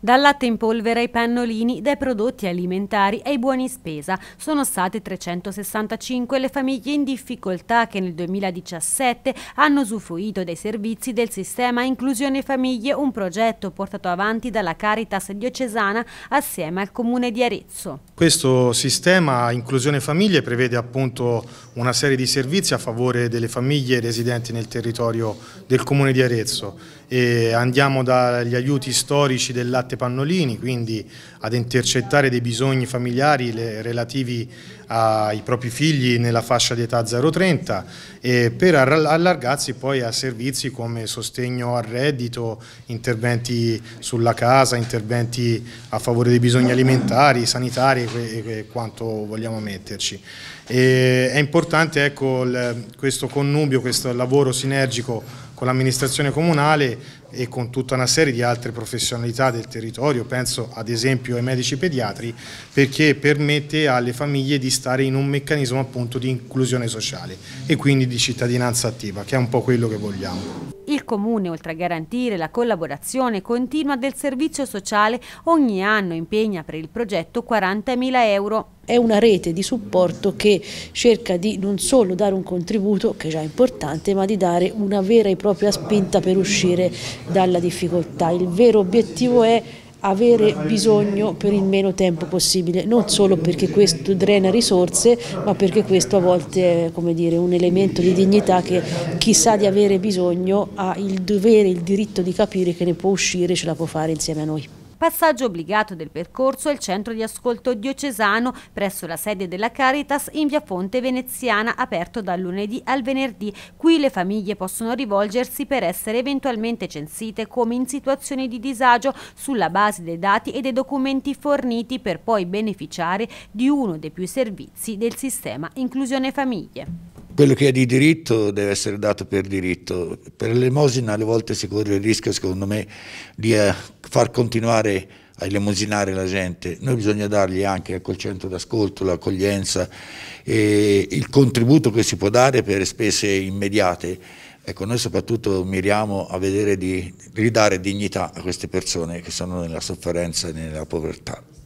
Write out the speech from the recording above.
Dal latte in polvere ai pannolini, dai prodotti alimentari ai buoni spesa, sono state 365 le famiglie in difficoltà che nel 2017 hanno usufruito dei servizi del sistema Inclusione Famiglie, un progetto portato avanti dalla Caritas diocesana assieme al Comune di Arezzo. Questo sistema Inclusione Famiglie prevede appunto una serie di servizi a favore delle famiglie residenti nel territorio del Comune di Arezzo. E andiamo dagli aiuti storici del latte latte pannolini, quindi ad intercettare dei bisogni familiari relativi ai propri figli nella fascia di età 0-30 e per allargarsi poi a servizi come sostegno al reddito, interventi sulla casa, interventi a favore dei bisogni alimentari, sanitari e quanto vogliamo metterci. E è importante ecco, questo connubio, questo lavoro sinergico con l'amministrazione comunale e con tutta una serie di altre professionalità del territorio, penso ad esempio ai medici pediatri, perché permette alle famiglie di stare in un meccanismo appunto di inclusione sociale e quindi di cittadinanza attiva, che è un po' quello che vogliamo. Il Comune, oltre a garantire la collaborazione continua del servizio sociale, ogni anno impegna per il progetto 40.000 euro è una rete di supporto che cerca di non solo dare un contributo, che è già importante, ma di dare una vera e propria spinta per uscire dalla difficoltà. Il vero obiettivo è avere bisogno per il meno tempo possibile, non solo perché questo drena risorse, ma perché questo a volte è dire, un elemento di dignità che chi sa di avere bisogno ha il dovere, il diritto di capire che ne può uscire e ce la può fare insieme a noi. Passaggio obbligato del percorso è il centro di ascolto diocesano presso la sede della Caritas in via Fonte Veneziana, aperto dal lunedì al venerdì. Qui le famiglie possono rivolgersi per essere eventualmente censite come in situazioni di disagio sulla base dei dati e dei documenti forniti per poi beneficiare di uno dei più servizi del sistema inclusione famiglie quello che è di diritto deve essere dato per diritto. Per l'elemosina alle volte si corre il rischio, secondo me, di eh, far continuare a elemosinare la gente, noi bisogna dargli anche ecco, il centro d'ascolto, l'accoglienza, e il contributo che si può dare per spese immediate. Ecco, noi soprattutto miriamo a vedere di ridare dignità a queste persone che sono nella sofferenza e nella povertà.